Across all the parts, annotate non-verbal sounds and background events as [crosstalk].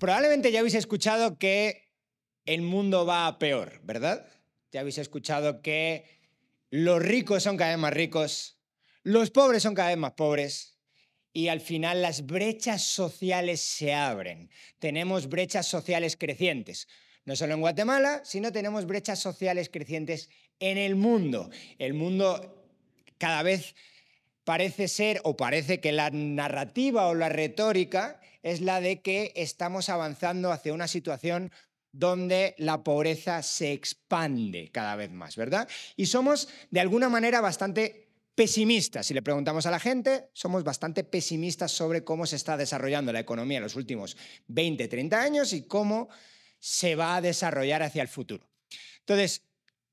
Probablemente ya habéis escuchado que el mundo va a peor, ¿verdad? Ya habéis escuchado que los ricos son cada vez más ricos, los pobres son cada vez más pobres, y al final las brechas sociales se abren. Tenemos brechas sociales crecientes. No solo en Guatemala, sino tenemos brechas sociales crecientes en el mundo. El mundo cada vez parece ser o parece que la narrativa o la retórica es la de que estamos avanzando hacia una situación donde la pobreza se expande cada vez más, ¿verdad? Y somos de alguna manera bastante pesimistas. Si le preguntamos a la gente, somos bastante pesimistas sobre cómo se está desarrollando la economía en los últimos 20, 30 años y cómo se va a desarrollar hacia el futuro. Entonces,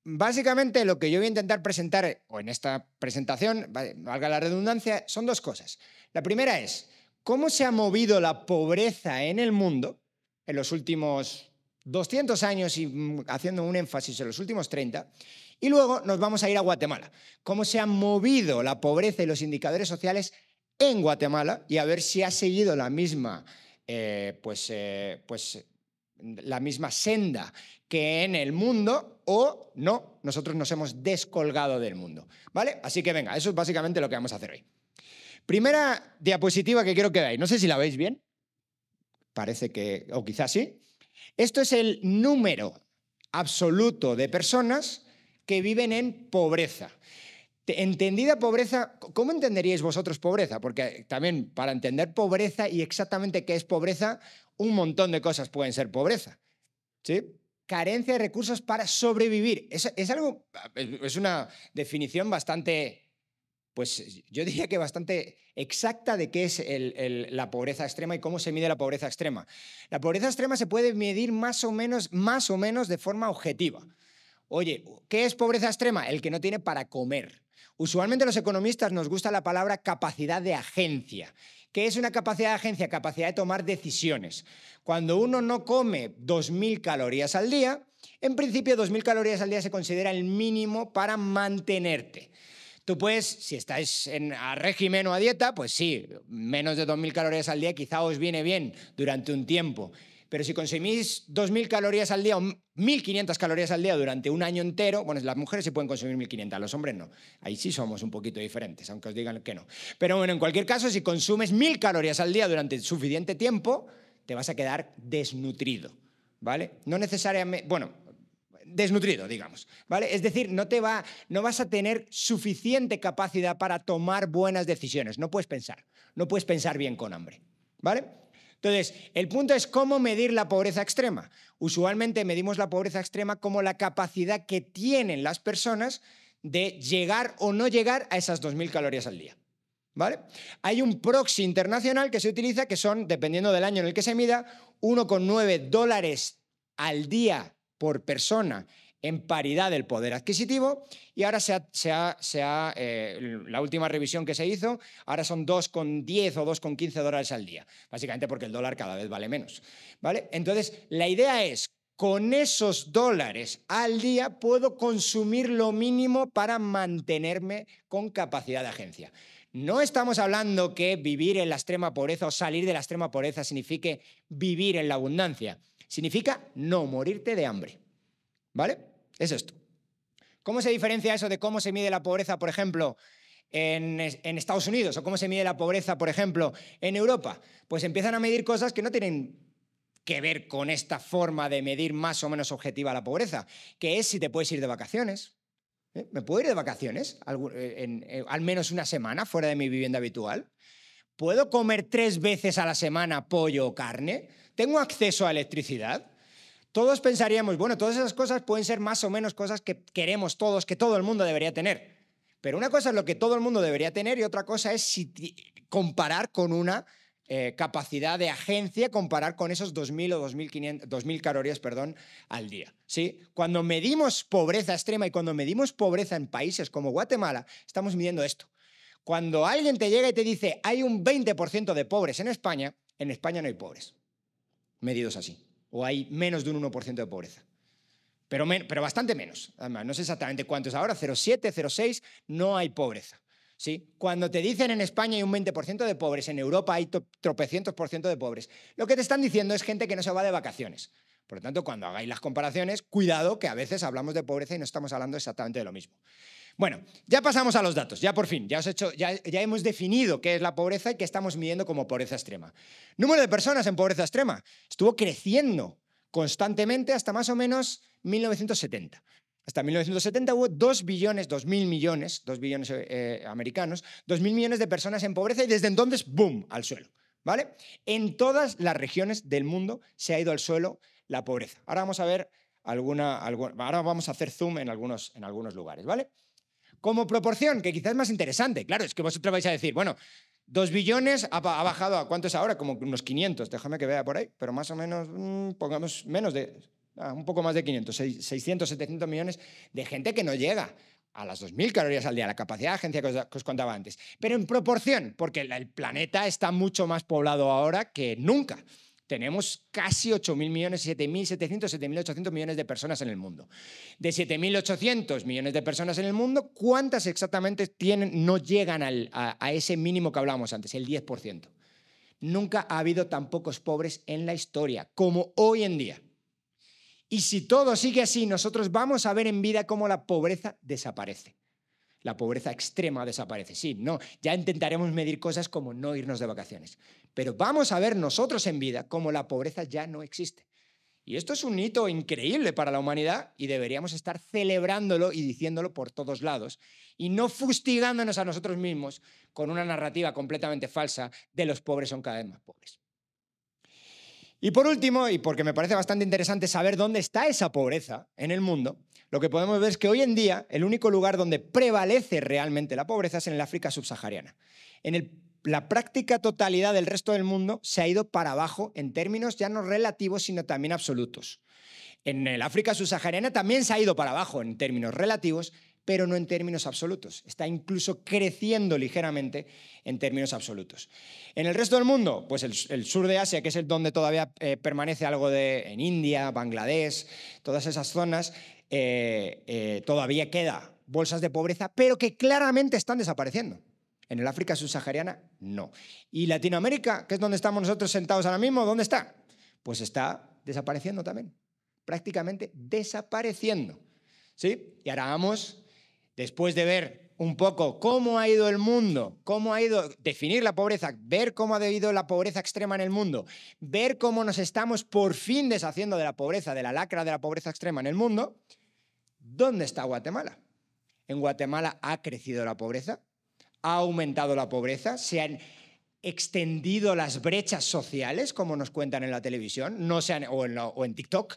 básicamente lo que yo voy a intentar presentar, o en esta presentación, valga la redundancia, son dos cosas. La primera es, cómo se ha movido la pobreza en el mundo en los últimos 200 años y mm, haciendo un énfasis en los últimos 30. Y luego nos vamos a ir a Guatemala. Cómo se ha movido la pobreza y los indicadores sociales en Guatemala y a ver si ha seguido la misma, eh, pues, eh, pues, la misma senda que en el mundo o no, nosotros nos hemos descolgado del mundo. ¿Vale? Así que venga, eso es básicamente lo que vamos a hacer hoy. Primera diapositiva que quiero que veáis. No sé si la veis bien. Parece que, o quizás sí. Esto es el número absoluto de personas que viven en pobreza. Entendida pobreza, ¿cómo entenderíais vosotros pobreza? Porque eh, también para entender pobreza y exactamente qué es pobreza, un montón de cosas pueden ser pobreza. ¿Sí? Carencia de recursos para sobrevivir. es algo, eh, es una definición bastante pues eh, yo diría que bastante exacta de qué es la pobreza extrema y cómo se mide la pobreza extrema. La pobreza extrema se puede medir más o menos, más o menos de forma objetiva. Oye, ¿qué es pobreza extrema? El que no tiene para comer. Usualmente los economistas nos gusta la palabra capacidad de agencia. ¿Qué es una capacidad de agencia? Capacidad de tomar decisiones. Cuando uno no come 2.000 calorías al día, en principio 2.000 calorías al día se considera el mínimo para mantenerte. Tú puedes, si estás en, a régimen o a dieta, pues sí, menos de 2.000 calorías al día quizá os viene bien durante un tiempo. Pero si consumís 2.000 calorías al día o 1.500 calorías al día durante un año entero, bueno, las mujeres se pueden consumir 1.500, los hombres no. Ahí sí somos un poquito diferentes, aunque os digan que no. Pero bueno, en cualquier caso, si consumes 1.000 calorías al día durante suficiente tiempo, te vas a quedar desnutrido, ¿vale? No necesariamente, bueno, desnutrido, digamos, ¿vale? Es decir, no te va, no vas a tener suficiente capacidad para tomar buenas decisiones, no puedes pensar, no puedes pensar bien con hambre, ¿vale? Entonces, el punto es cómo medir la pobreza extrema. Usualmente medimos la pobreza extrema como la capacidad que tienen las personas de llegar o no llegar a esas 2.000 calorías al día. ¿Vale? Hay un proxy internacional que se utiliza que son, dependiendo del año en el que se mida, 1,9 dólares al día por persona en paridad del poder adquisitivo y ahora se ha, eh, la última revisión que se hizo, ahora son 2,10 o 2,15 dólares al día, básicamente porque el dólar cada vez vale menos. ¿vale? Entonces, la idea es, con esos dólares al día puedo consumir lo mínimo para mantenerme con capacidad de agencia. No estamos hablando que vivir en la extrema pobreza o salir de la extrema pobreza signifique vivir en la abundancia. Significa no morirte de hambre. ¿Vale? Es esto. ¿Cómo se diferencia eso de cómo se mide la pobreza, por ejemplo, en, Estados Unidos o cómo se mide la pobreza, por ejemplo, en Europa? Pues empiezan a medir cosas que no tienen que ver con esta forma de medir más o menos objetiva la pobreza, que es si te puedes ir de vacaciones. ¿Eh? ¿Me puedo ir de vacaciones eh, eh, al menos una semana fuera de mi vivienda habitual? ¿Puedo comer tres veces a la semana pollo o carne? ¿Tengo acceso a electricidad? Todos pensaríamos, bueno, todas esas cosas pueden ser más o menos cosas que queremos todos, que todo el mundo debería tener. Pero una cosa es lo que todo el mundo debería tener y otra cosa es comparar con una eh, capacidad de agencia, comparar con esos 2.000 o 2.500, 2.000 calorías perdón, al día. ¿sí? Cuando medimos pobreza extrema y cuando medimos pobreza en países como Guatemala, estamos midiendo esto. Cuando alguien te llega y te dice, hay un 20% de pobres en España, en España no hay pobres medidos así. O hay menos de un 1% de pobreza. Pero, pero, bastante menos. Además, no sé exactamente cuántos ahora, 0,7, 0,6, no hay pobreza. ¿sí? Cuando te dicen en España hay un 20% de pobres, en Europa hay tropecientos por ciento de pobres, lo que te están diciendo es gente que no se va de vacaciones. Por lo tanto, cuando hagáis las comparaciones, cuidado que a veces hablamos de pobreza y no estamos hablando exactamente de lo mismo. Bueno, ya pasamos a los datos, ya por fin, ya, os hecho, ya, hemos definido qué es la pobreza y qué estamos midiendo como pobreza extrema. Número de personas en pobreza extrema estuvo creciendo constantemente hasta más o menos 1970. Hasta 1970 hubo 2 billones, 2 mil millones, 2 billones eh, americanos, 2 mil millones de personas en pobreza y desde entonces, ¡boom!, al suelo. ¿Vale? En todas las regiones del mundo se ha ido al suelo la pobreza. Ahora vamos a ver alguna, alguna ahora vamos a hacer zoom en algunos, en algunos lugares, ¿vale? Como proporción, que quizás es más interesante, claro, es que vosotros vais a decir, bueno, 2 billones ha, bajado a cuántos ahora, como unos 500, déjame que vea por ahí, pero más o menos, mm, pongamos menos de, ah, un poco más de 500, 600, 700 millones de gente que no llega a las 2.000 calorías al día, la capacidad de agencia que os, contaba antes, pero en proporción, porque el planeta está mucho más poblado ahora que nunca. Tenemos casi 8.000 millones, 7.700, 7.800 millones de personas en el mundo. De 7.800 millones de personas en el mundo, ¿cuántas exactamente tienen, no llegan a, a ese mínimo que hablábamos antes, el 10%? Nunca ha habido tan pocos pobres en la historia como hoy en día. Y si todo sigue así, nosotros vamos a ver en vida cómo la pobreza desaparece la pobreza extrema desaparece. Sí, no, ya intentaremos medir cosas como no irnos de vacaciones. Pero vamos a ver nosotros en vida cómo la pobreza ya no existe. Y esto es un hito increíble para la humanidad y deberíamos estar celebrándolo y diciéndolo por todos lados y no fustigándonos a nosotros mismos con una narrativa completamente falsa de los pobres son cada vez más pobres. Y por último, y porque me parece bastante interesante saber dónde está esa pobreza en el mundo, lo que podemos ver es que hoy en día el único lugar donde prevalece realmente la pobreza es en el África subsahariana. En la práctica totalidad del resto del mundo se ha ido para abajo en términos ya no relativos, sino también absolutos. En el África subsahariana también se ha ido para abajo en términos relativos pero no en términos absolutos. Está incluso creciendo ligeramente en términos absolutos. En el resto del mundo, pues el, sur de Asia, que es el donde todavía eh, permanece algo de, en India, Bangladesh, todas esas zonas, eh, eh, todavía queda bolsas de pobreza, pero que claramente están desapareciendo. En el África subsahariana, no. Y Latinoamérica, que es donde estamos nosotros sentados ahora mismo, ¿dónde está? Pues está desapareciendo también, prácticamente desapareciendo. ¿Sí? Y ahora vamos después de ver un poco cómo ha ido el mundo, cómo ha ido definir la pobreza, ver cómo ha debido la pobreza extrema en el mundo, ver cómo nos estamos por fin deshaciendo de la pobreza, de la lacra de la pobreza extrema en el mundo, ¿dónde está Guatemala? ¿En Guatemala ha crecido la pobreza? ¿Ha aumentado la pobreza? ¿Se han, extendido las brechas sociales, como nos cuentan en la televisión, no se o, en TikTok,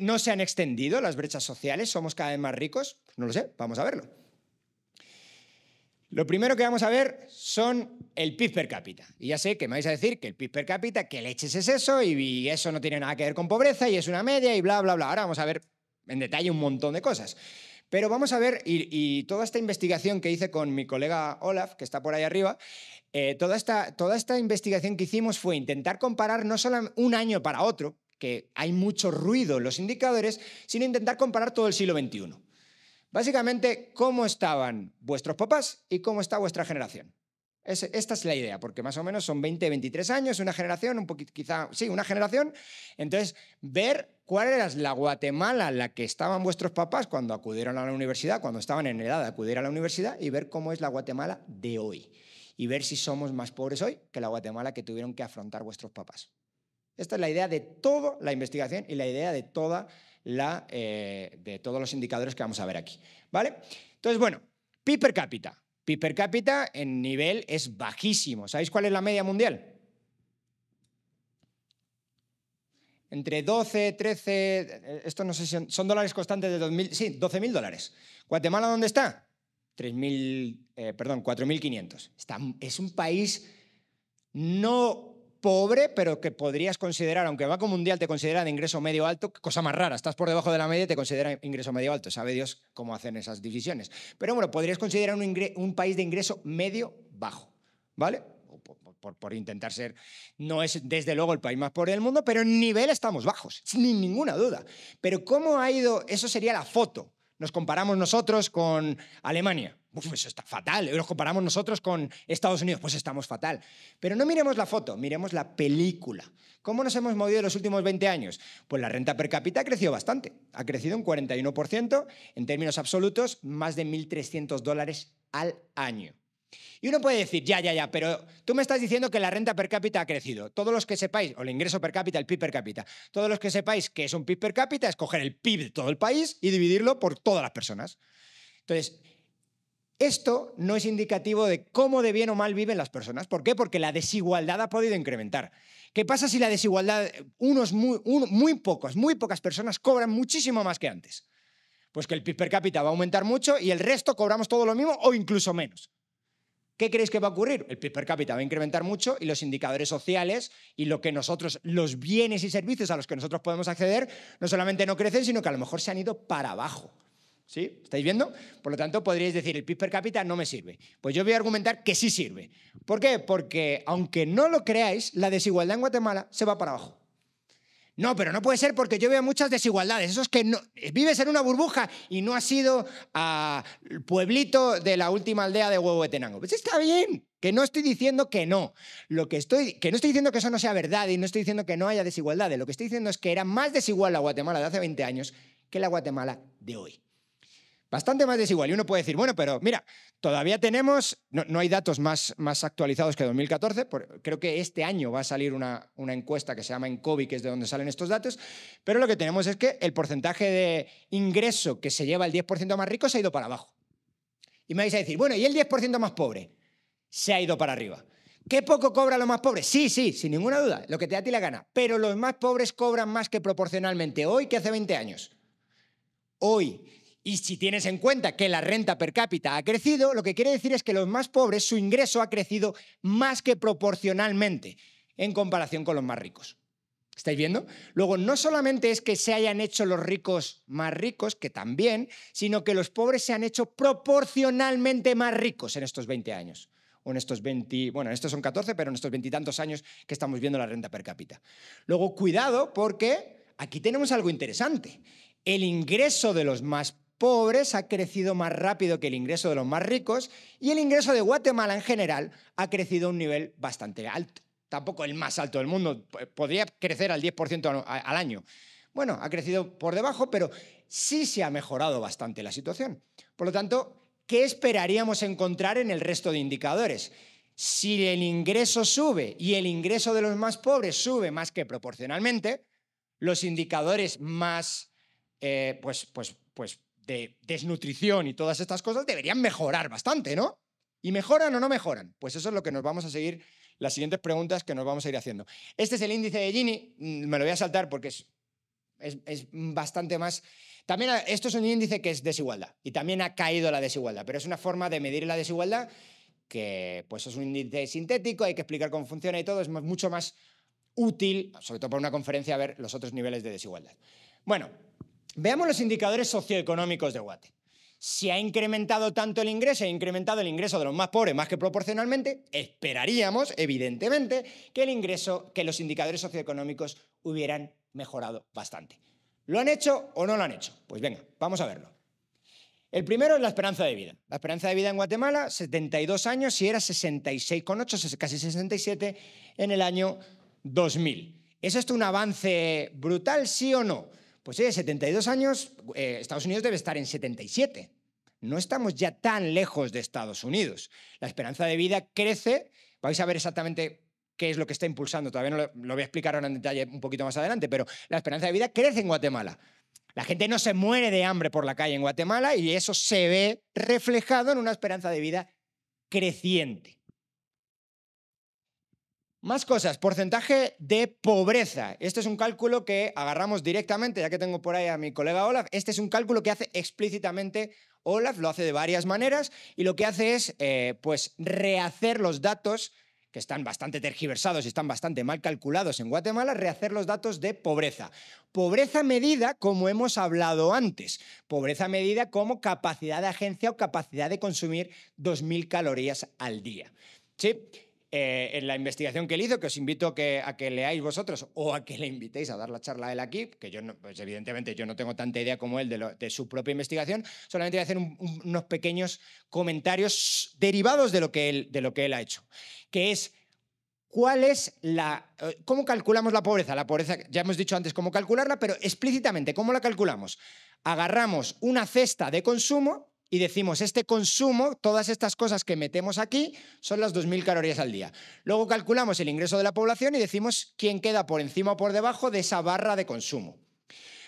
no se han extendido las brechas sociales, somos cada vez más ricos, no lo sé, vamos a verlo. Lo primero que vamos a ver son el PIB per cápita. Y ya sé que me vais a decir que el PIB per cápita, que leches es eso, y, eso no tiene nada que ver con pobreza, y es una media, y bla, bla, bla. Ahora vamos a ver en detalle un montón de cosas. Pero vamos a ver, y, y, toda esta investigación que hice con mi colega Olaf, que está por ahí arriba, eh, toda, esta, investigación que hicimos fue intentar comparar no solo un año para otro, que hay mucho ruido en los indicadores, sino intentar comparar todo el siglo XXI. Básicamente, cómo estaban vuestros papás y cómo está vuestra generación. esta es la idea, porque más o menos son 20, 23 años, una generación, un poquito, quizá, sí, una generación. Entonces, ver cuál era la Guatemala en la que estaban vuestros papás cuando acudieron a la universidad, cuando estaban en edad de acudir a la universidad, y ver cómo es la Guatemala de hoy y ver si somos más pobres hoy que la Guatemala que tuvieron que afrontar vuestros papás. Esta es la idea de toda la investigación y la idea de, toda la, eh, de todos los indicadores que vamos a ver aquí. ¿Vale? Entonces, bueno, PIB per cápita. PIB per cápita en nivel es bajísimo. ¿Sabéis cuál es la media mundial? Entre 12, 13, eh, esto no sé si son, dólares constantes de 2.000, sí, 12.000 dólares. ¿Guatemala dónde está? 3.000, eh, perdón, 4.500. Es un país no pobre, pero que podrías considerar, aunque Banco Mundial te considera de ingreso medio alto, cosa más rara, estás por debajo de la media y te considera ingreso medio alto, sabe Dios cómo hacen esas divisiones. Pero bueno, podrías considerar un, país de ingreso medio bajo, ¿vale? por, intentar ser, no es desde luego el país más pobre del mundo, pero en nivel estamos bajos, sin ninguna duda. Pero cómo ha ido, eso sería la foto nos comparamos nosotros con Alemania. eso está fatal. ¿eh? Nos comparamos nosotros con Estados Unidos. Pues estamos fatal. Pero no miremos la foto, miremos la película. ¿Cómo nos hemos movido en los últimos 20 años? Pues la renta per cápita ha crecido bastante. Ha crecido un 41%. En términos absolutos, más de 1.300 dólares al año. Y uno puede decir, ya, ya, ya, pero tú me estás diciendo que la renta per cápita ha crecido. Todos los que sepáis, o el ingreso per cápita, el PIB per cápita, todos los que sepáis que es un PIB per cápita es coger el PIB de todo el país y dividirlo por todas las personas. Entonces, esto no es indicativo de cómo de bien o mal viven las personas. ¿Por qué? Porque la desigualdad ha podido incrementar. ¿Qué pasa si la desigualdad, muy, muy pocos, muy pocas personas cobran muchísimo más que antes? Pues que el PIB per cápita va a aumentar mucho y el resto cobramos todo lo mismo o incluso menos. ¿Qué creéis que va a ocurrir? El PIB per cápita va a incrementar mucho y los indicadores sociales y lo que nosotros, los bienes y servicios a los que nosotros podemos acceder, no solamente no crecen, sino que a lo mejor se han ido para abajo. ¿Sí? ¿Estáis viendo? Por lo tanto, podríais decir, el PIB per cápita no me sirve. Pues yo voy a argumentar que sí sirve. ¿Por qué? Porque aunque no lo creáis, la desigualdad en Guatemala se va para abajo. No, pero no puede ser porque yo veo muchas desigualdades. Eso es que no, vives en una burbuja y no has ido al pueblito de la última aldea de Tenango. Pues está bien, que no estoy diciendo que no. Lo que, estoy, que no estoy diciendo que eso no sea verdad y no estoy diciendo que no haya desigualdades. Lo que estoy diciendo es que era más desigual la Guatemala de hace 20 años que la Guatemala de hoy bastante más desigual. Y uno puede decir, bueno, pero mira, todavía tenemos, no, hay datos más, más actualizados que 2014, creo que este año va a salir una, encuesta que se llama Encovi, que es de donde salen estos datos, pero lo que tenemos es que el porcentaje de ingreso que se lleva el 10% más rico se ha ido para abajo. Y me vais a decir, bueno, ¿y el 10% más pobre? Se ha ido para arriba. ¿Qué poco cobra los más pobre? Sí, sí, sin ninguna duda, lo que te da a ti la gana. Pero los más pobres cobran más que proporcionalmente hoy que hace 20 años. Hoy, y si tienes en cuenta que la renta per cápita ha crecido, lo que quiere decir es que los más pobres su ingreso ha crecido más que proporcionalmente en comparación con los más ricos. ¿Estáis viendo? Luego, no solamente es que se hayan hecho los ricos más ricos, que también, sino que los pobres se han hecho proporcionalmente más ricos en estos 20 años. O en estos 20, bueno, estos son 14, pero en estos 20 tantos años que estamos viendo la renta per cápita. Luego, cuidado, porque aquí tenemos algo interesante. El ingreso de los más pobres ha crecido más rápido que el ingreso de los más ricos y el ingreso de Guatemala en general ha crecido a un nivel bastante alto. Tampoco el más alto del mundo, eh, podría crecer al 10% al año. Bueno, ha crecido por debajo, pero sí se ha mejorado bastante la situación. Por lo tanto, ¿qué esperaríamos encontrar en el resto de indicadores? Si el ingreso sube y el ingreso de los más pobres sube más que proporcionalmente, los indicadores más, eh, pues, pues, pues, de desnutrición y todas estas cosas deberían mejorar bastante, ¿no? ¿Y mejoran o no mejoran? Pues eso es lo que nos vamos a seguir, las siguientes preguntas que nos vamos a ir haciendo. Este es el índice de Gini, mm, me lo voy a saltar porque es, es, bastante más... También esto es un índice que es desigualdad y también ha caído la desigualdad, pero es una forma de medir la desigualdad que pues es un índice sintético, hay que explicar cómo funciona y todo, es mucho más útil, sobre todo para una conferencia, a ver los otros niveles de desigualdad. Bueno, Veamos los indicadores socioeconómicos de Guate. Si ha incrementado tanto el ingreso, ha incrementado el ingreso de los más pobres más que proporcionalmente, esperaríamos, evidentemente, que el ingreso, que los indicadores socioeconómicos hubieran mejorado bastante. ¿Lo han hecho o no lo han hecho? Pues venga, vamos a verlo. El primero es la esperanza de vida. La esperanza de vida en Guatemala, 72 años y era 66,8, casi 67 en el año 2000. ¿Es esto un avance brutal, sí o no? Pues oye, 72 años, eh, Estados Unidos debe estar en 77. No estamos ya tan lejos de Estados Unidos. La esperanza de vida crece. Vais a ver exactamente qué es lo que está impulsando. Todavía no lo, lo voy a explicar ahora en detalle un poquito más adelante, pero la esperanza de vida crece en Guatemala. La gente no se muere de hambre por la calle en Guatemala y eso se ve reflejado en una esperanza de vida creciente. Más cosas, porcentaje de pobreza. Este es un cálculo que agarramos directamente, ya que tengo por ahí a mi colega Olaf. Este es un cálculo que hace explícitamente Olaf, lo hace de varias maneras y lo que hace es eh, pues rehacer los datos que están bastante tergiversados y están bastante mal calculados en Guatemala, rehacer los datos de pobreza. Pobreza medida como hemos hablado antes, pobreza medida como capacidad de agencia o capacidad de consumir 2.000 calorías al día. ¿Sí? Eh, en la investigación que él hizo, que os invito a que, leáis vosotros o a que le invitéis a dar la charla a él aquí, que yo, pues evidentemente, yo no tengo tanta idea como él de, su propia investigación, solamente voy a hacer unos pequeños comentarios derivados de lo, que él, de lo que él ha hecho, que es... ¿Cuál es la. Eh, ¿Cómo calculamos la pobreza? La pobreza, ya hemos dicho antes cómo calcularla, pero explícitamente, ¿cómo la calculamos? Agarramos una cesta de consumo y decimos, este consumo, todas estas cosas que metemos aquí, son las 2.000 calorías al día. Luego calculamos el ingreso de la población y decimos quién queda por encima o por debajo de esa barra de consumo.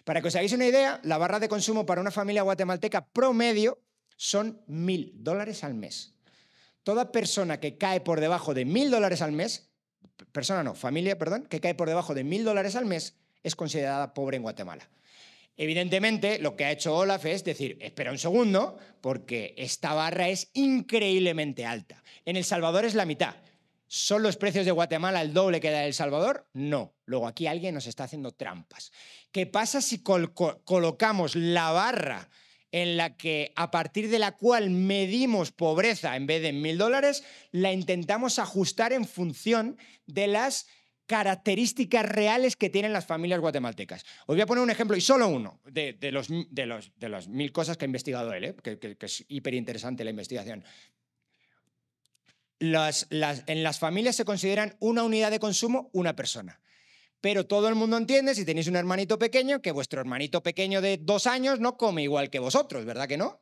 Para que os hagáis una idea, la barra de consumo para una familia guatemalteca promedio son 1.000 dólares al mes. Toda persona que cae por debajo de 1.000 dólares al mes, persona no, familia, perdón, que cae por debajo de 1.000 dólares al mes, es considerada pobre en Guatemala. Evidentemente, lo que ha hecho Olaf es decir, espera un segundo, porque esta barra es increíblemente alta. En El Salvador es la mitad. ¿Son los precios de Guatemala el doble que da El Salvador? No. Luego aquí alguien nos está haciendo trampas. ¿Qué pasa si colocamos la barra en la que a partir de la cual medimos pobreza en vez de mil dólares, la intentamos ajustar en función de las características reales que tienen las familias guatemaltecas. Os voy a poner un ejemplo, y solo uno, de, los, de, los, de las mil cosas que ha investigado él, ¿eh? que, es hiper interesante la investigación. en las familias se consideran una unidad de consumo una persona. Pero todo el mundo entiende, si tenéis un hermanito pequeño, que vuestro hermanito pequeño de dos años no come igual que vosotros, ¿verdad que no?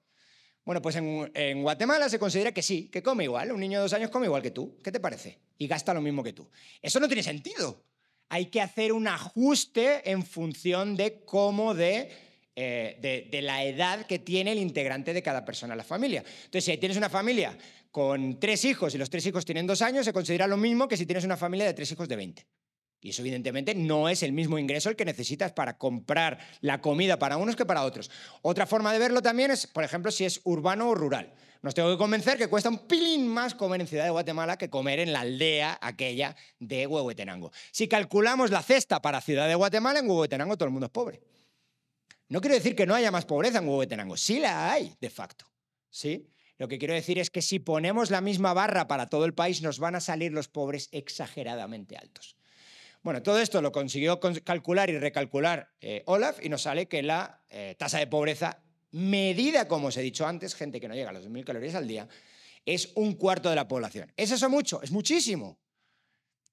Bueno, pues en, Guatemala se considera que sí, que come igual. Un niño de dos años come igual que tú. ¿Qué te parece? Y gasta lo mismo que tú. Eso no tiene sentido. Hay que hacer un ajuste en función de cómo eh, de, de la edad que tiene el integrante de cada persona en la familia. Entonces, si tienes una familia con tres hijos y los tres hijos tienen dos años, se considera lo mismo que si tienes una familia de tres hijos de 20. Y eso evidentemente no es el mismo ingreso el que necesitas para comprar la comida para unos que para otros. Otra forma de verlo también es, por ejemplo, si es urbano o rural. Nos tengo que convencer que cuesta un pilín más comer en Ciudad de Guatemala que comer en la aldea aquella de Huehuetenango. Si calculamos la cesta para Ciudad de Guatemala, en Huehuetenango todo el mundo es pobre. No quiero decir que no haya más pobreza en Huehuetenango, sí la hay, de facto. ¿Sí? Lo que quiero decir es que si ponemos la misma barra para todo el país, nos van a salir los pobres exageradamente altos. Bueno, todo esto lo consiguió calcular y recalcular eh, Olaf y nos sale que la eh, tasa de pobreza, medida como os he dicho antes, gente que no llega a los 2.000 calorías al día, es un cuarto de la población. ¿Es eso mucho? Es muchísimo.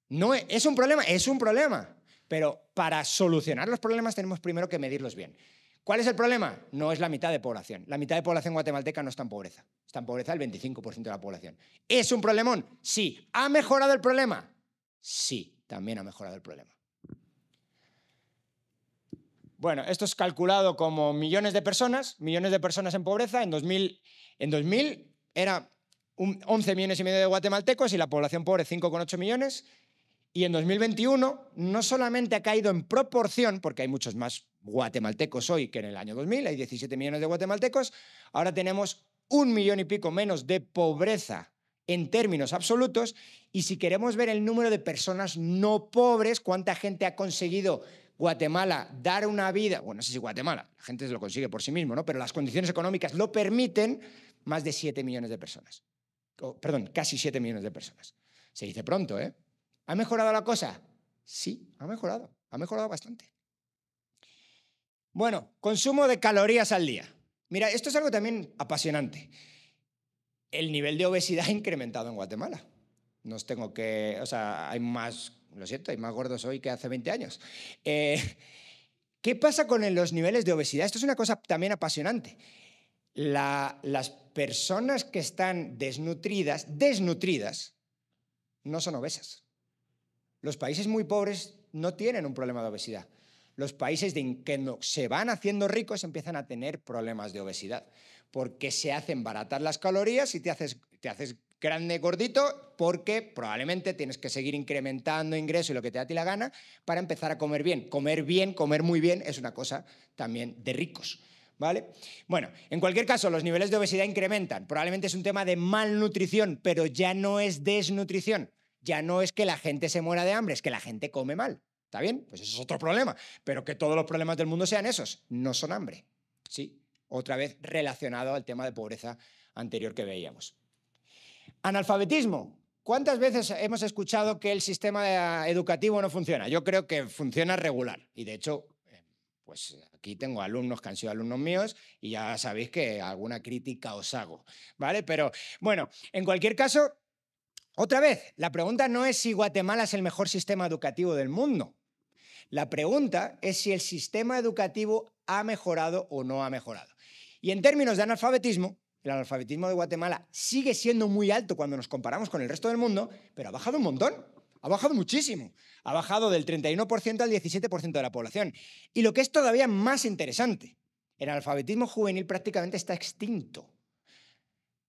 No es, es un problema, es un problema. Pero para solucionar los problemas tenemos primero que medirlos bien. ¿Cuál es el problema? No es la mitad de población. La mitad de población guatemalteca no está en pobreza. Está en pobreza el 25% de la población. ¿Es un problemón? Sí. ¿Ha mejorado el problema? Sí también ha mejorado el problema. Bueno, esto es calculado como millones de personas, millones de personas en pobreza. En 2000, en 2000 era un 11 millones y medio de guatemaltecos y la población pobre 5,8 millones. Y en 2021 no solamente ha caído en proporción, porque hay muchos más guatemaltecos hoy que en el año 2000, hay 17 millones de guatemaltecos, ahora tenemos un millón y pico menos de pobreza en términos absolutos y si queremos ver el número de personas no pobres, cuánta gente ha conseguido Guatemala dar una vida, bueno, no sé si Guatemala, la gente se lo consigue por sí mismo, ¿no? Pero las condiciones económicas lo permiten, más de 7 millones de personas. perdón, casi 7 millones de personas. Se dice pronto, ¿eh? ¿Ha mejorado la cosa? Sí, ha mejorado, ha mejorado bastante. Bueno, consumo de calorías al día. Mira, esto es algo también apasionante el nivel de obesidad ha incrementado en Guatemala. Nos tengo que, o sea, hay más, lo siento, hay más gordos hoy que hace 20 años. Eh, ¿Qué pasa con los niveles de obesidad? Esto es una cosa también apasionante. las personas que están desnutridas, desnutridas, no son obesas. Los países muy pobres no tienen un problema de obesidad. Los países que se van haciendo ricos empiezan a tener problemas de obesidad porque se hacen baratas las calorías y te haces, te haces grande, gordito, porque probablemente tienes que seguir incrementando ingreso y lo que te da ti la gana para empezar a comer bien. Comer bien, comer muy bien, es una cosa también de ricos. ¿Vale? Bueno, en cualquier caso, los niveles de obesidad incrementan. Probablemente es un tema de malnutrición, pero ya no es desnutrición. Ya no es que la gente se muera de hambre, es que la gente come mal. ¿Está bien? Pues eso es otro problema. Pero que todos los problemas del mundo sean esos. No son hambre. ¿Sí? otra vez relacionado al tema de pobreza anterior que veíamos. Analfabetismo. ¿Cuántas veces hemos escuchado que el sistema educativo no funciona? Yo creo que funciona regular y de hecho eh, pues aquí tengo alumnos que han sido alumnos míos y ya sabéis que alguna crítica os hago, ¿vale? Pero bueno, en cualquier caso, otra vez, la pregunta no es si Guatemala es el mejor sistema educativo del mundo. La pregunta es si el sistema educativo ha mejorado o no ha mejorado. Y en términos de analfabetismo, el analfabetismo de Guatemala sigue siendo muy alto cuando nos comparamos con el resto del mundo, pero ha bajado un montón, ha bajado muchísimo. Ha bajado del 31% al 17% de la población. Y lo que es todavía más interesante, el analfabetismo juvenil prácticamente está extinto.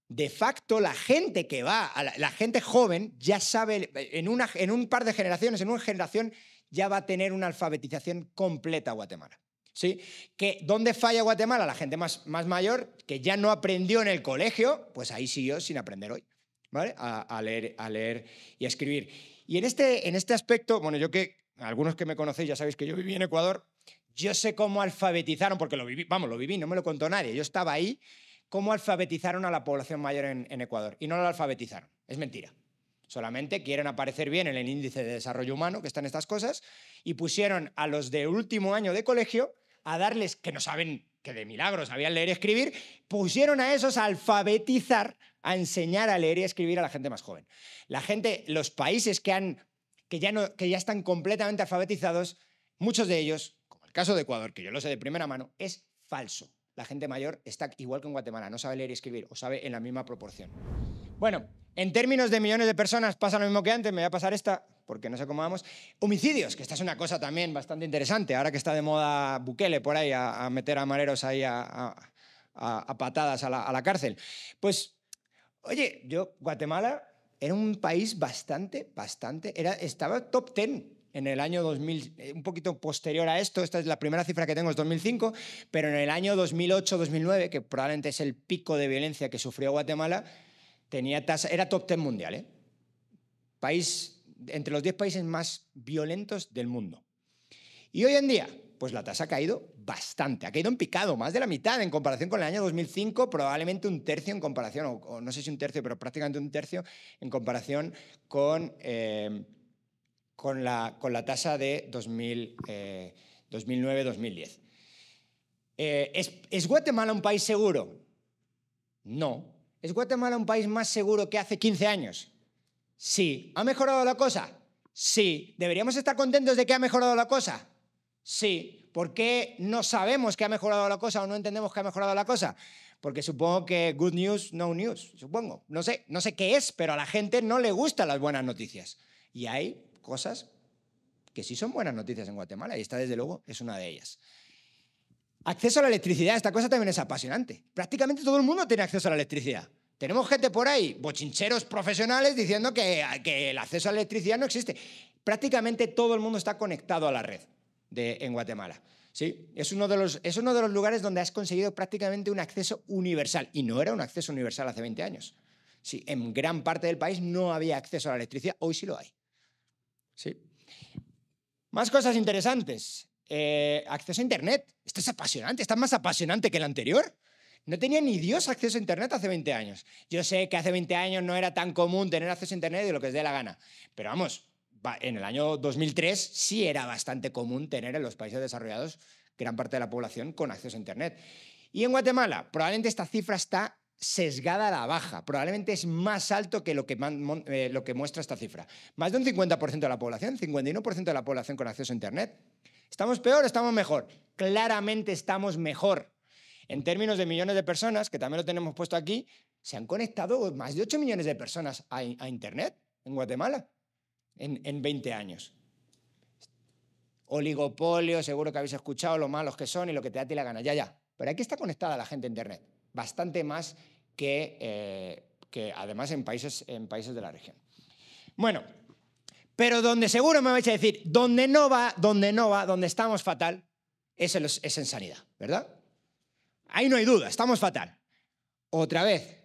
De facto, la gente que va, la, gente joven ya sabe, en, una, en un par de generaciones, en una generación, ya va a tener una alfabetización completa Guatemala. ¿sí? Que, ¿Dónde falla Guatemala? La gente más, más mayor, que ya no aprendió en el colegio, pues ahí siguió sin aprender hoy, ¿vale? A, leer, a leer y a escribir. Y en este, en este aspecto, bueno, yo que algunos que me conocéis ya sabéis que yo viví en Ecuador, yo sé cómo alfabetizaron, porque lo viví, vamos, lo viví, no me lo contó nadie, yo estaba ahí, cómo alfabetizaron a la población mayor en, en Ecuador. Y no lo alfabetizaron, es mentira. Solamente quieren aparecer bien en el índice de desarrollo humano, que están estas cosas, y pusieron a los de último año de colegio a darles, que no saben que de milagro sabían leer y escribir, pusieron a esos a alfabetizar, a enseñar a leer y escribir a la gente más joven. La gente, los países que, han, que, ya, no, que ya están completamente alfabetizados, muchos de ellos, como el caso de Ecuador, que yo lo sé de primera mano, es falso. La gente mayor está igual que en Guatemala, no sabe leer y escribir, o sabe en la misma proporción. Bueno, en términos de millones de personas pasa lo mismo que antes, me voy a pasar esta porque no sé cómo vamos. Homicidios, que esta es una cosa también bastante interesante, ahora que está de moda Bukele por ahí a, meter a mareros ahí a, patadas a la cárcel. Pues, oye, yo, Guatemala era un país bastante, bastante, era, estaba top 10 en el año 2000, eh, un poquito posterior a esto, esta es la primera cifra que tengo, es 2005, pero en el año 2008-2009, que probablemente es el pico de violencia que sufrió Guatemala, tenía tasa, era top 10 mundial, ¿eh? País, entre los 10 países más violentos del mundo. Y hoy en día, pues la tasa ha caído bastante, ha caído en picado, más de la mitad en comparación con el año 2005, probablemente un tercio en comparación, o, no sé si un tercio, pero prácticamente un tercio en comparación con, eh, con la, tasa de 2009-2010. Eh, ¿es, ¿Es Guatemala un país seguro? No, ¿Es Guatemala un país más seguro que hace 15 años? Sí. ¿Ha mejorado la cosa? Sí. ¿Deberíamos estar contentos de que ha mejorado la cosa? Sí. ¿Por qué no sabemos que ha mejorado la cosa o no entendemos que ha mejorado la cosa? Porque supongo que good news, no news, supongo. No sé, no sé qué es, pero a la gente no le gustan las buenas noticias. Y hay cosas que sí son buenas noticias en Guatemala y esta desde luego es una de ellas. Acceso a la electricidad, esta cosa también es apasionante. Prácticamente todo el mundo tiene acceso a la electricidad. Tenemos gente por ahí, bochincheros profesionales, diciendo que, el acceso a la electricidad no existe. Prácticamente todo el mundo está conectado a la red en Guatemala. ¿sí? Es, uno de los, es uno de los lugares donde has conseguido prácticamente un acceso universal. Y no era un acceso universal hace 20 años. Sí, en gran parte del país no había acceso a la electricidad, hoy sí lo hay. ¿sí? Más cosas interesantes. Eh, acceso a Internet. Esto es apasionante, está más apasionante que el anterior. No tenía ni Dios acceso a Internet hace 20 años. Yo sé que hace 20 años no era tan común tener acceso a Internet y lo que os dé la gana. Pero vamos, en el año 2003 sí era bastante común tener en los países desarrollados gran parte de la población con acceso a Internet. Y en Guatemala, probablemente esta cifra está sesgada a la baja. Probablemente es más alto que lo que, eh, lo que muestra esta cifra. Más de un 50% de la población, 51% de la población con acceso a Internet. ¿Estamos peor o estamos mejor? Claramente estamos mejor. En términos de millones de personas, que también lo tenemos puesto aquí, se han conectado más de 8 millones de personas a, Internet en Guatemala en, 20 años oligopolio, seguro que habéis escuchado lo malos que son y lo que te da ti la gana, ya, ya. Pero aquí está conectada la gente a Internet, bastante más que, eh, que además en países, en países de la región. Bueno, pero donde seguro me vais a decir, donde no va, donde no va, donde estamos fatal, es en, es en sanidad, ¿verdad? Ahí no hay duda, estamos fatal. Otra vez,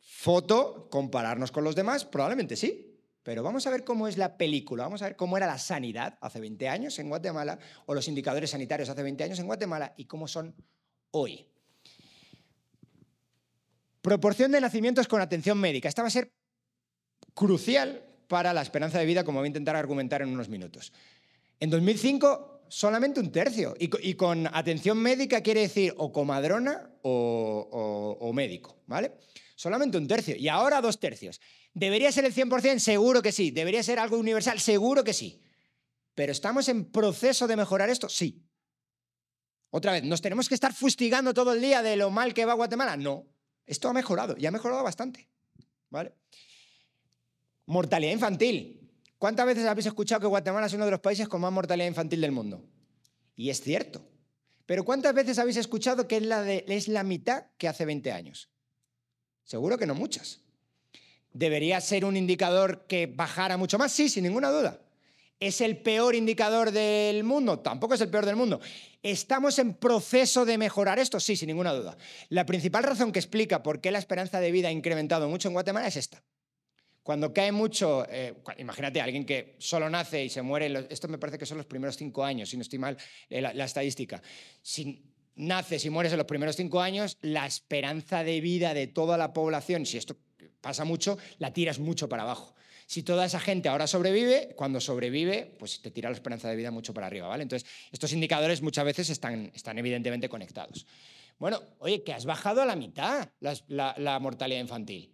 foto, compararnos con los demás, probablemente sí. Pero vamos a ver cómo es la película, vamos a ver cómo era la sanidad hace 20 años en Guatemala o los indicadores sanitarios hace 20 años en Guatemala y cómo son hoy. Proporción de nacimientos con atención médica. Esta va a ser crucial para la esperanza de vida, como voy a intentar argumentar en unos minutos. En 2005, solamente un tercio. Y, con atención médica quiere decir o comadrona o, médico, ¿vale? Solamente un tercio. Y ahora dos tercios. ¿Debería ser el 100%? Seguro que sí. ¿Debería ser algo universal? Seguro que sí. ¿Pero estamos en proceso de mejorar esto? Sí. Otra vez, ¿nos tenemos que estar fustigando todo el día de lo mal que va Guatemala? No. Esto ha mejorado y ha mejorado bastante. ¿Vale? Mortalidad infantil. ¿Cuántas veces habéis escuchado que Guatemala es uno de los países con más mortalidad infantil del mundo? Y es cierto. Pero ¿cuántas veces habéis escuchado que es la, mitad que hace 20 años? Seguro que no muchas. ¿Debería ser un indicador que bajara mucho más? Sí, sin ninguna duda. ¿Es el peor indicador del mundo? Tampoco es el peor del mundo. ¿Estamos en proceso de mejorar esto? Sí, sin ninguna duda. La principal razón que explica por qué la esperanza de vida ha incrementado mucho en Guatemala es esta. Cuando cae mucho, eh, imagínate imagínate, alguien que solo nace y se muere, esto me parece que son los primeros cinco años, si no estoy mal, eh, la, estadística. Si naces y mueres en los primeros cinco años, la esperanza de vida de toda la población, si esto pasa mucho, la tiras mucho para abajo. Si toda esa gente ahora sobrevive, cuando sobrevive, pues te tira la esperanza de vida mucho para arriba, ¿vale? Entonces, estos indicadores muchas veces están, están evidentemente conectados. Bueno, oye, que has bajado a la mitad la, la mortalidad infantil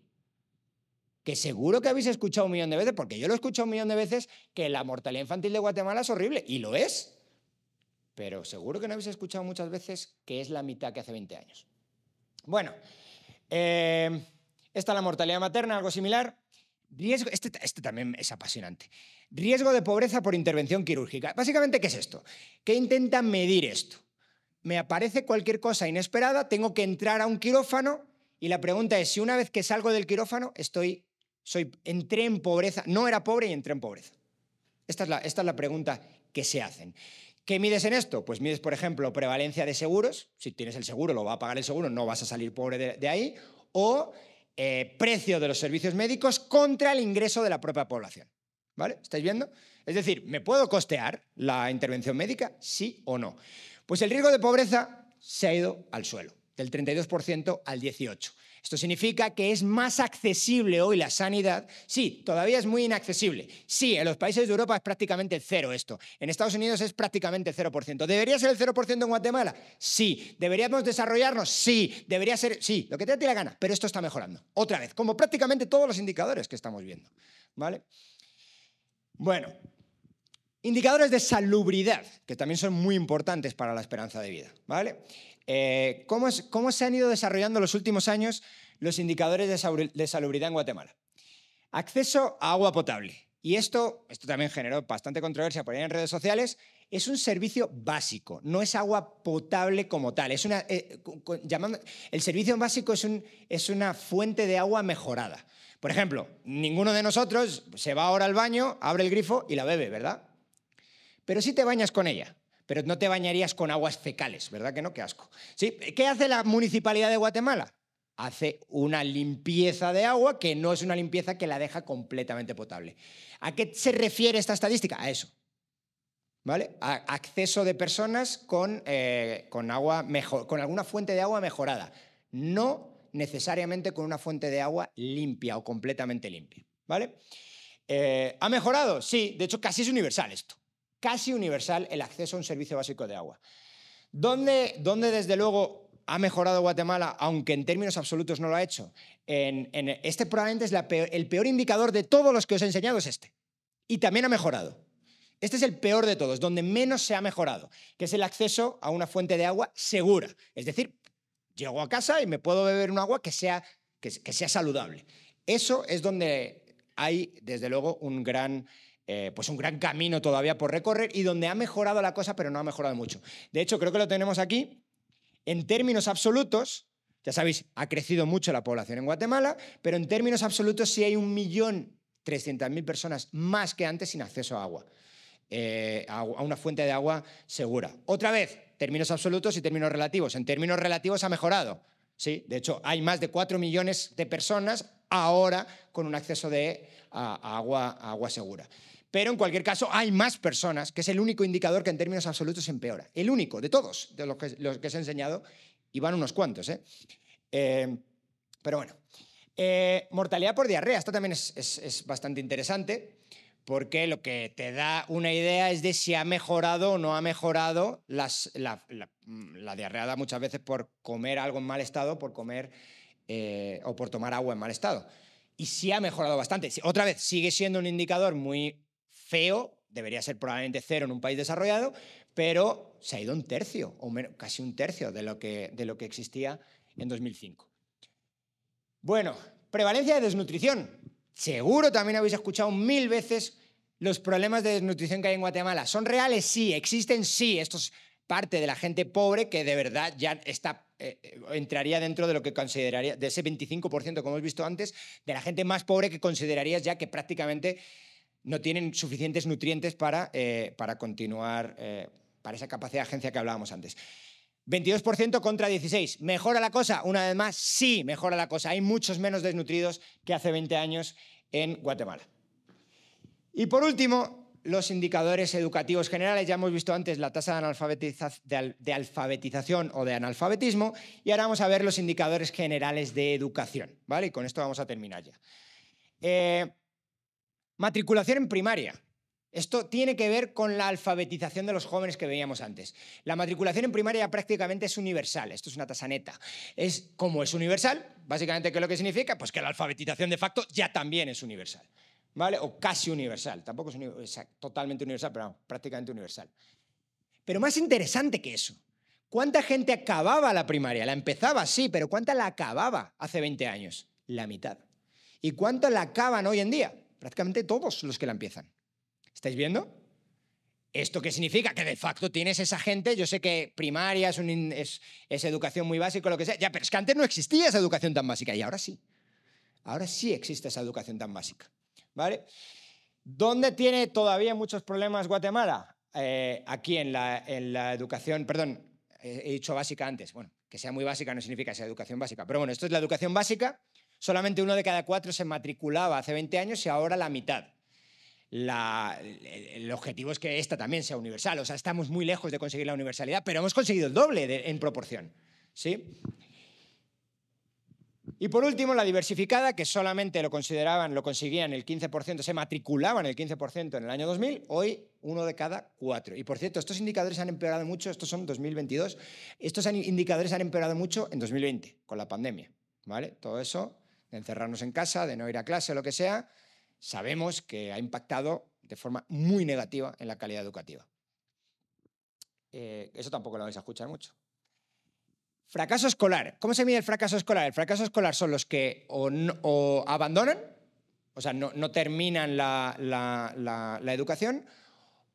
que seguro que habéis escuchado un millón de veces, porque yo lo he escuchado un millón de veces, que la mortalidad infantil de Guatemala es horrible, y lo es. Pero seguro que no habéis escuchado muchas veces que es la mitad que hace 20 años. Bueno, eh, esta la mortalidad materna, algo similar. Riesgo, este, este, también es apasionante. Riesgo de pobreza por intervención quirúrgica. Básicamente, ¿qué es esto? ¿Qué intenta medir esto? Me aparece cualquier cosa inesperada, tengo que entrar a un quirófano y la pregunta es si una vez que salgo del quirófano estoy soy, entré en pobreza, no era pobre y entré en pobreza. Esta es la, pregunta que se hacen. ¿Qué mides en esto? Pues mides, por ejemplo, prevalencia de seguros. Si tienes el seguro, lo va a pagar el seguro, no vas a salir pobre de, ahí. O eh, precio de los servicios médicos contra el ingreso de la propia población. ¿Vale? ¿Estáis viendo? Es decir, ¿me puedo costear la intervención médica? Sí o no. Pues el riesgo de pobreza se ha ido al suelo, del 32% al 18%. Esto significa que es más accesible hoy la sanidad. Sí, todavía es muy inaccesible. Sí, en los países de Europa es prácticamente cero esto. En Estados Unidos es prácticamente 0%. ¿Debería ser el 0% en Guatemala? Sí. ¿Deberíamos desarrollarnos? Sí. ¿Debería ser? Sí. Lo que te dé la gana. Pero esto está mejorando. Otra vez, como prácticamente todos los indicadores que estamos viendo. ¿Vale? Bueno, Indicadores de salubridad, que también son muy importantes para la esperanza de vida. ¿vale? Eh, ¿cómo, se han ido desarrollando en los últimos años los indicadores de salubridad en Guatemala? Acceso a agua potable. Y esto, esto también generó bastante controversia por ahí en redes sociales, es un servicio básico, no es agua potable como tal. Eh, el servicio básico es, una fuente de agua mejorada. Por ejemplo, ninguno de nosotros se va ahora al baño, abre el grifo y la bebe, ¿verdad? Pero si te bañas con ella pero no te bañarías con aguas fecales, ¿verdad que no? Qué asco. ¿Sí? ¿Qué hace la municipalidad de Guatemala? Hace una limpieza de agua que no es una limpieza que la deja completamente potable. ¿A qué se refiere esta estadística? A eso. ¿Vale? A acceso de personas con, eh, con, agua mejor, con alguna fuente de agua mejorada. No necesariamente con una fuente de agua limpia o completamente limpia. ¿Vale? Eh, ¿Ha mejorado? Sí, de hecho casi es universal esto casi universal el acceso a un servicio básico de agua. ¿Dónde, desde luego ha mejorado Guatemala, aunque en términos absolutos no lo ha hecho? En, este probablemente es el peor indicador de todos los que os he enseñado, es este. Y también ha mejorado. Este es el peor de todos, donde menos se ha mejorado, que es el acceso a una fuente de agua segura. Es decir, llego a casa y me puedo beber un agua que sea, que sea saludable. Eso es donde hay, desde luego, un gran eh, pues un gran camino todavía por recorrer y donde ha mejorado la cosa, pero no ha mejorado mucho. De hecho, creo que lo tenemos aquí. En términos absolutos, ya sabéis, ha crecido mucho la población en Guatemala, pero en términos absolutos sí hay un millón mil personas más que antes sin acceso a agua, eh, a una fuente de agua segura. Otra vez, términos absolutos y términos relativos. En términos relativos ha mejorado, Sí, de hecho, hay más de 4 millones de personas ahora con un acceso de, agua, a agua segura. Pero en cualquier caso, hay más personas, que es el único indicador que en términos absolutos empeora. El único de todos, de los que, los que os he enseñado, y van unos cuantos. ¿eh? eh pero bueno. Eh, mortalidad por diarrea, esto también es, bastante interesante porque lo que te da una idea es de si ha mejorado o no ha mejorado las, la, diarrea da muchas veces por comer algo en mal estado, por comer eh, o por tomar agua en mal estado. Y si ha mejorado bastante. Otra vez, sigue siendo un indicador muy feo, debería ser probablemente cero en un país desarrollado, pero se ha ido un tercio, o menos, casi un tercio de lo, que, de lo que existía en 2005. Bueno, prevalencia de desnutrición. Seguro también habéis escuchado mil veces los problemas de desnutrición que hay en Guatemala. ¿Son reales? Sí, existen, sí. Esto es parte de la gente pobre que de verdad ya eh, eh, entraría dentro de lo que consideraría, de ese 25%, como hemos visto antes, de la gente más pobre que considerarías ya que prácticamente no tienen suficientes nutrientes para, eh, para continuar, eh, para esa capacidad de agencia que hablábamos antes. 22% contra 16. ¿Mejora la cosa? Una vez más, sí, mejora la cosa. Hay muchos menos desnutridos que hace 20 años en Guatemala. Y por último, los indicadores educativos generales. Ya hemos visto antes la tasa de, alfabetización o de analfabetismo y ahora vamos a ver los indicadores generales de educación. ¿vale? Y con esto vamos a terminar ya. Eh, Matriculación en primaria. Esto tiene que ver con la alfabetización de los jóvenes que veíamos antes. La matriculación en primaria prácticamente es universal, esto es una tasaneta. Es como es universal, básicamente qué es lo que significa, pues que la alfabetización de facto ya también es universal, ¿vale? O casi universal, tampoco es, totalmente universal, pero prácticamente universal. Pero más interesante que eso, ¿cuánta gente acababa la primaria? La empezaba, sí, pero ¿cuánta la acababa hace 20 años? La mitad. ¿Y cuánta la acaban hoy en día? prácticamente todos los que la empiezan. ¿Estáis viendo? ¿Esto qué significa? Que de facto tienes esa gente, yo sé que primaria es, es, educación muy básica, lo que sea, ya, pero es que antes no existía esa educación tan básica y ahora sí. Ahora sí existe esa educación tan básica. ¿Vale? ¿Dónde tiene todavía muchos problemas Guatemala? Eh, aquí en la, en la educación, perdón, he dicho básica antes, bueno, que sea muy básica no significa que sea educación básica, pero bueno, esto es la educación básica Solamente uno de cada cuatro se matriculaba hace 20 años y ahora la mitad. el, objetivo es que esta también sea universal. O sea, estamos muy lejos de conseguir la universalidad, pero hemos conseguido el doble en proporción. ¿sí? Y por último, la diversificada, que solamente lo consideraban, lo conseguían el 15%, se matriculaban el 15% en el año 2000, hoy uno de cada cuatro. Y por cierto, estos indicadores han empeorado mucho, estos son 2022, estos indicadores han empeorado mucho en 2020, con la pandemia. ¿vale? Todo eso encerrarnos en casa, de no ir a clase, lo que sea, sabemos que ha impactado de forma muy negativa en la calidad educativa. Eh, eso tampoco lo vais a escuchar mucho. Fracaso escolar. ¿Cómo se mide el fracaso escolar? El fracaso escolar son los que o, abandonan, o sea, no, terminan la, educación,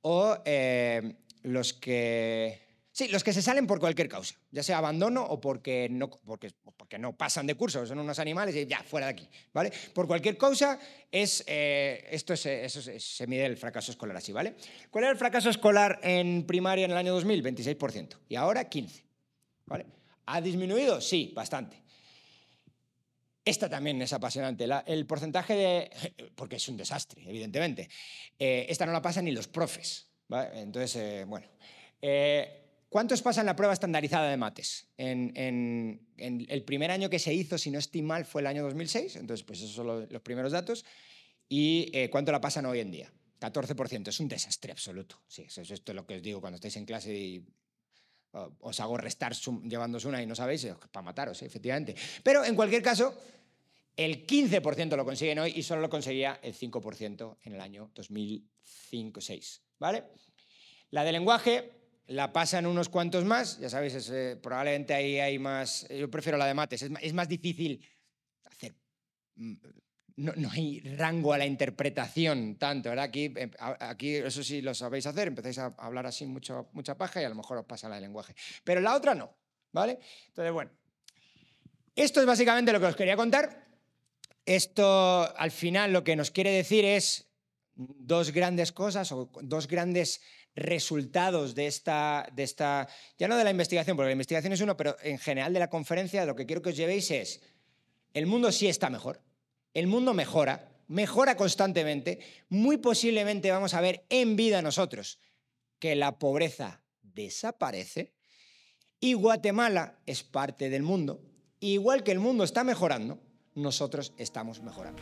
o eh, los que Sí, los que se salen por cualquier causa, ya sea abandono o porque no, porque, porque no pasan de curso, son unos animales y ya, fuera de aquí, ¿vale? Por cualquier causa, es, eh, esto es, eh, eso eh, se mide el fracaso escolar así, ¿vale? ¿Cuál era el fracaso escolar en primaria en el año 2000? 26%, y ahora 15%, ¿vale? ¿Ha disminuido? Sí, bastante. Esta también es apasionante. el porcentaje de... [laughs] porque es un desastre, evidentemente. esta no la pasan ni los profes, Entonces, bueno... ¿Cuántos pasan la prueba estandarizada de mates? En, el primer año que se hizo, si no estoy mal, fue el año 2006, entonces pues esos son los, primeros datos. ¿Y eh, cuánto la pasan hoy en día? 14%, es un desastre absoluto. Sí, eso, esto es lo que os digo cuando estáis en clase y os hago restar sum, una y no sabéis, es para mataros, ¿eh? efectivamente. Pero en cualquier caso, el 15% lo consiguen hoy y solo lo conseguía el 5% en el año 2005 2006 ¿vale? La de lenguaje, la pasan unos cuantos más, ya sabéis, eh, probablemente ahí hay más, eh, yo prefiero la de mates, es, más, difícil hacer, mm, no, hay rango a la interpretación tanto, ¿verdad? Aquí, eh, aquí eso sí lo sabéis hacer, empezáis a hablar así mucho, mucha paja y a lo mejor os pasa la de lenguaje, pero la otra no, ¿vale? Entonces, bueno, esto es básicamente lo que os quería contar. Esto al final lo que nos quiere decir es dos grandes cosas o dos grandes resultados de esta, de esta, ya no de la investigación, porque la investigación es uno, pero en general de la conferencia, lo que quiero que os llevéis es, el mundo sí está mejor, el mundo mejora, mejora constantemente, muy posiblemente vamos a ver en vida nosotros que la pobreza desaparece y Guatemala es parte del mundo, igual que el mundo está mejorando, nosotros estamos mejorando.